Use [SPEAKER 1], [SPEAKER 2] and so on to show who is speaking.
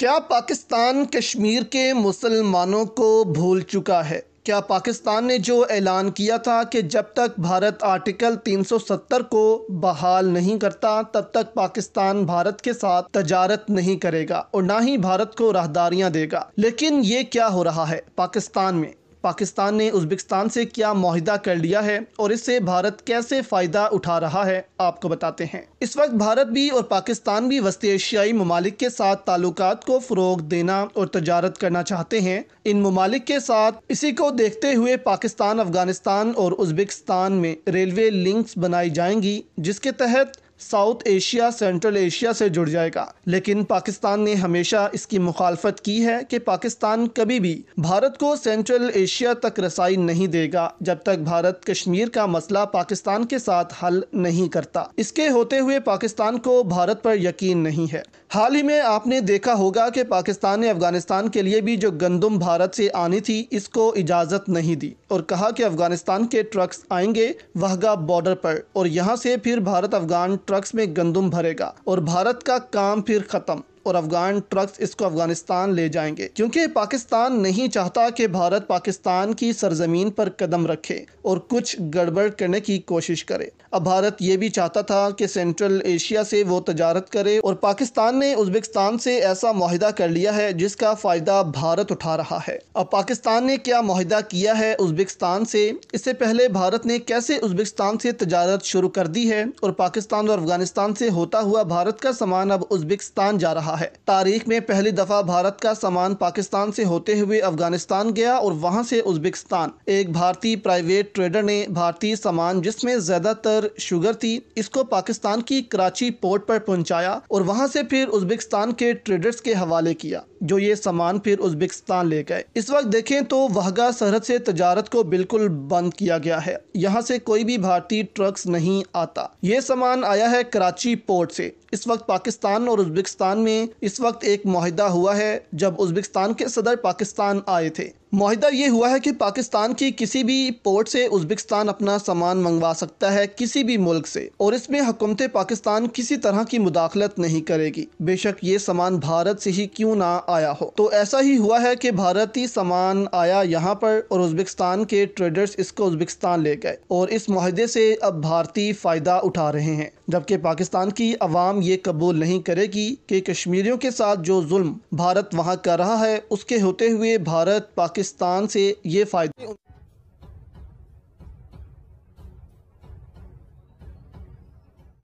[SPEAKER 1] क्या पाकिस्तान कश्मीर के मुसलमानों को भूल चुका है क्या पाकिस्तान ने जो ऐलान किया था कि जब तक भारत आर्टिकल 370 को बहाल नहीं करता तब तक पाकिस्तान भारत के साथ तजारत नहीं करेगा और ना ही भारत को राहदारियां देगा लेकिन ये क्या हो रहा है पाकिस्तान में पाकिस्तान ने उज्बेकिस्तान से क्या माहिदा कर लिया है और इससे भारत कैसे फ़ायदा उठा रहा है आपको बताते हैं इस वक्त भारत भी और पाकिस्तान भी वस्ती एशियाई ममालिक के साथ ताल्लुक को फ़रोग देना और तजारत करना चाहते हैं इन ममालिक के साथ इसी को देखते हुए पाकिस्तान अफगानिस्तान और उज्बेकिस्तान में रेलवे लिंक्स बनाई जाएंगी जिसके तहत साउथ एशिया सेंट्रल एशिया से जुड़ जाएगा लेकिन पाकिस्तान ने हमेशा इसकी मुखालफत की है कि पाकिस्तान कभी भी भारत को सेंट्रल एशिया तक रसाई नहीं देगा जब तक भारत कश्मीर का मसला पाकिस्तान के साथ हल नहीं करता इसके होते हुए पाकिस्तान को भारत पर यकीन नहीं है हाल ही में आपने देखा होगा कि पाकिस्तान ने अफगानिस्तान के लिए भी जो गंदम भारत से आनी थी इसको इजाज़त नहीं दी और कहा कि अफगानिस्तान के ट्रक्स आएंगे वहगा बॉर्डर पर और यहाँ से फिर भारत अफगान ट्रक्स में गंदम भरेगा और भारत का काम फिर ख़त्म और अफगान ट्रक्स इसको अफगानिस्तान ले जाएंगे क्योंकि पाकिस्तान नहीं चाहता कि भारत पाकिस्तान की सरजमीन पर कदम रखे और कुछ गड़बड़ करने की कोशिश करे अब भारत ये भी चाहता था कि सेंट्रल एशिया से वो तजारत करे और पाकिस्तान ने उज्बेकिस्तान से ऐसा माहिदा कर लिया है जिसका फ़ायदा भारत उठा रहा है अब पाकिस्तान ने क्या माहिदा किया है उज्बेकिस्तान से इससे पहले भारत ने कैसे उज्बेकिस्तान से तजारत शुरू कर दी है और पाकिस्तान और अफगानिस्तान से होता हुआ भारत का सामान अब उज्बेकिस्तान जा रहा रहा है तारीख में पहली दफा भारत का सामान पाकिस्तान से होते हुए अफगानिस्तान गया और वहाँ से उज्बेकिस्तान एक भारतीय प्राइवेट ट्रेडर ने भारतीय सामान जिसमें ज्यादातर शुगर थी इसको पाकिस्तान की कराची पोर्ट पर पहुंचाया और वहाँ से फिर उज्बेकिस्तान के ट्रेडर्स के हवाले किया जो ये सामान फिर उज्बेकिस्तान ले गए इस वक्त देखें तो वहगा सरहद से तजारत को बिल्कुल बंद किया गया है यहाँ से कोई भी भारतीय ट्रक्स नहीं आता ये सामान आया है कराची पोर्ट से इस वक्त पाकिस्तान और उज्बेकिस्तान में इस वक्त एक माहिदा हुआ है जब उज्बेकिस्तान के सदर पाकिस्तान आए थे माहिदा ये हुआ है कि पाकिस्तान की किसी भी पोर्ट से उज्बेकिस्तान अपना सामान मंगवा सकता है किसी भी मुल्क से और इसमें हुकूमत पाकिस्तान किसी तरह की मुदाखलत नहीं करेगी बेशक ये सामान भारत से ही क्यों ना आया हो तो ऐसा ही हुआ है कि भारतीय सामान आया यहाँ पर और उज्बेकिस्तान के ट्रेडर्स इसको उज्बेकिस्तान ले गए और इस माहदे से अब भारतीय फ़ायदा उठा रहे हैं जबकि पाकिस्तान की आवाम ये कबूल नहीं करेगी कि कश्मीरियों के साथ जो जुल्म भारत वहाँ कर रहा है उसके होते हुए भारत पाकिस्तान से ये फ़ायदे